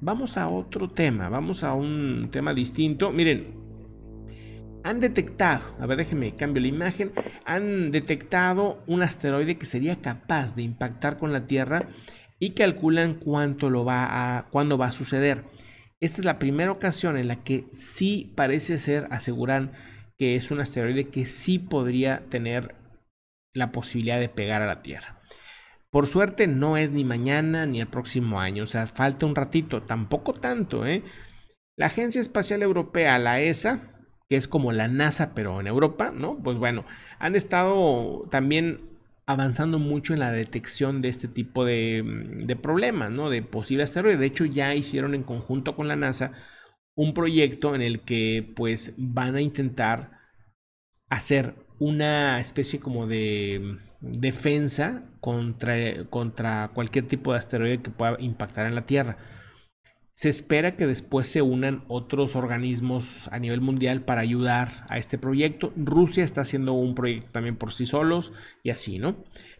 Vamos a otro tema, vamos a un tema distinto. Miren, han detectado, a ver déjenme cambio la imagen, han detectado un asteroide que sería capaz de impactar con la Tierra y calculan cuánto lo va a, cuándo va a suceder. Esta es la primera ocasión en la que sí parece ser, aseguran que es un asteroide que sí podría tener la posibilidad de pegar a la Tierra. Por suerte no es ni mañana ni el próximo año, o sea, falta un ratito, tampoco tanto, ¿eh? La Agencia Espacial Europea, la ESA, que es como la NASA, pero en Europa, ¿no? Pues bueno, han estado también avanzando mucho en la detección de este tipo de, mm, problemas, ¿no? De posibles asteroides. De hecho, ya hicieron en conjunto con la NASA un proyecto en el que pues van a intentar hacer una especie como de defensa contra, contra cualquier tipo de asteroide que pueda impactar en la Tierra. Se espera que después se unan otros organismos a nivel mundial para ayudar a este proyecto. Rusia está haciendo un proyecto también por sí solos y así, ¿no?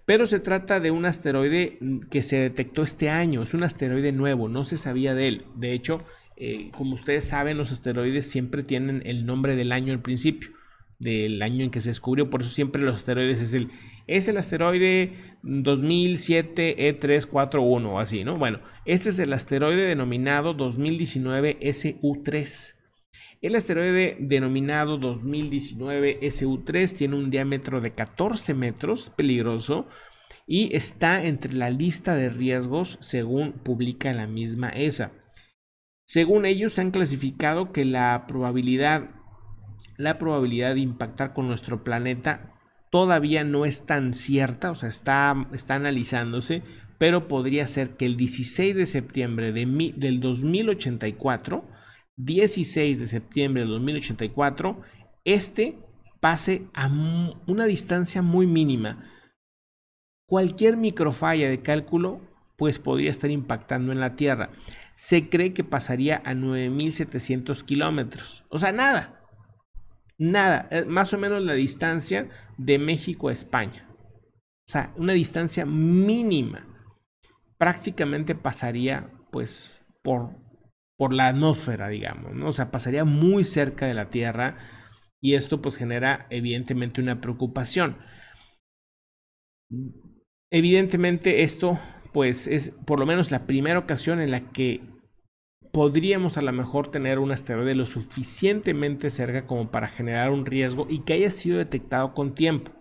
Pero se trata de un asteroide que se detectó este año, es un asteroide nuevo, no se sabía de él. De hecho, eh, como ustedes saben, los asteroides siempre tienen el nombre del año al principio del año en que se descubrió, por eso siempre los asteroides es el, es el asteroide 2007 E341, así, ¿no? Bueno, este es el asteroide denominado 2019 SU3. El asteroide denominado 2019 SU3 tiene un diámetro de 14 metros, peligroso, y está entre la lista de riesgos según publica la misma ESA. Según ellos han clasificado que la probabilidad la probabilidad de impactar con nuestro planeta todavía no es tan cierta, o sea, está, está analizándose, pero podría ser que el 16 de septiembre de del 2084, 16 de septiembre del 2084, este pase a una distancia muy mínima. Cualquier microfalla de cálculo pues podría estar impactando en la Tierra. Se cree que pasaría a 9.700 kilómetros. O sea, nada. Nada, eh, más o menos la distancia de México a España. O sea, una distancia mínima. Prácticamente pasaría pues por, por la atmósfera, digamos, ¿no? O sea, pasaría muy cerca de la Tierra y esto pues genera evidentemente una preocupación. Evidentemente esto pues es por lo menos la primera ocasión en la que podríamos a lo mejor tener un asteroide lo suficientemente cerca como para generar un riesgo y que haya sido detectado con tiempo.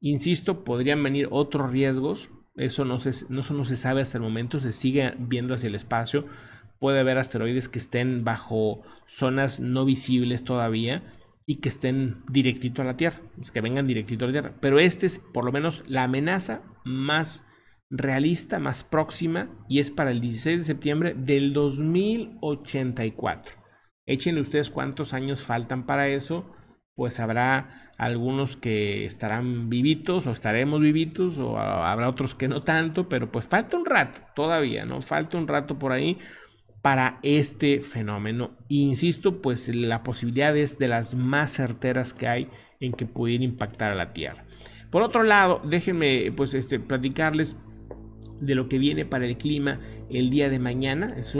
Insisto, podrían venir otros riesgos, eso no se, se sabe hasta el momento, se sigue viendo hacia el espacio, puede haber asteroides que estén bajo zonas no visibles todavía y que estén directito a la Tierra, que vengan directito a la Tierra, pero este es por lo menos la amenaza más realista más próxima y es para el 16 de septiembre del 2084. Échenle ustedes cuántos años faltan para eso, pues habrá algunos que estarán vivitos o estaremos vivitos o habrá otros que no tanto, pero pues falta un rato todavía, ¿no? Falta un rato por ahí para este fenómeno. Insisto, pues la posibilidad es de las más certeras que hay en que pudiera impactar a la Tierra. Por otro lado, déjenme pues este platicarles de lo que viene para el clima el día de mañana.